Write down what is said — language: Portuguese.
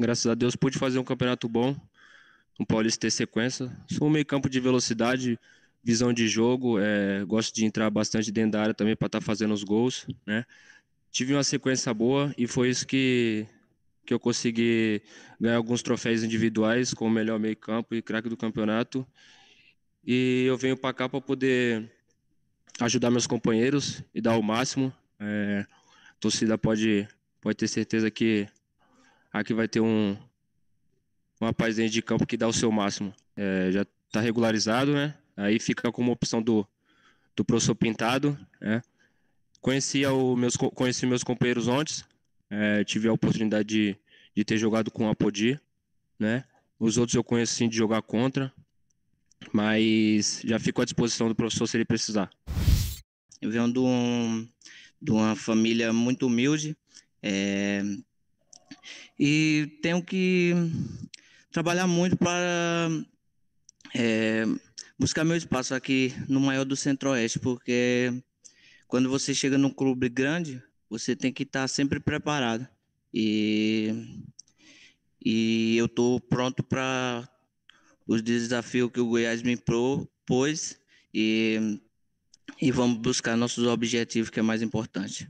Graças a Deus pude fazer um campeonato bom, um Paulista ter sequência. Sou um meio campo de velocidade, visão de jogo, é, gosto de entrar bastante dentro da área também para estar tá fazendo os gols, né? Tive uma sequência boa e foi isso que, que eu consegui ganhar alguns troféus individuais com o melhor meio campo e craque do campeonato. E eu venho para cá para poder ajudar meus companheiros e dar o máximo. É, a torcida pode, pode ter certeza que aqui vai ter um, um rapaz dentro de campo que dá o seu máximo. É, já está regularizado, né? Aí fica como opção do, do professor Pintado, né? Conheci, o meus, conheci meus companheiros ontem, é, tive a oportunidade de, de ter jogado com o Apodi, né? Os outros eu conheço sim de jogar contra, mas já fico à disposição do professor se ele precisar. Eu venho de, um, de uma família muito humilde, é, e tenho que trabalhar muito para é, buscar meu espaço aqui no maior do Centro-Oeste, porque quando você chega num clube grande, você tem que estar tá sempre preparado. E, e eu estou pronto para os desafios que o Goiás me propôs e, e vamos buscar nossos objetivos, que é mais importante.